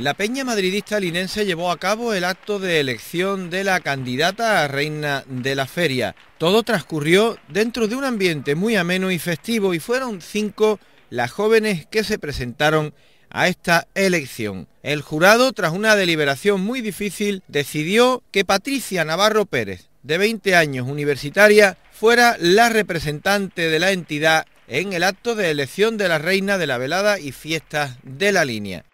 La Peña Madridista Linense llevó a cabo el acto de elección de la candidata a reina de la feria. Todo transcurrió dentro de un ambiente muy ameno y festivo y fueron cinco las jóvenes que se presentaron a esta elección. El jurado, tras una deliberación muy difícil, decidió que Patricia Navarro Pérez, de 20 años universitaria, fuera la representante de la entidad en el acto de elección de la reina de la velada y fiestas de la línea.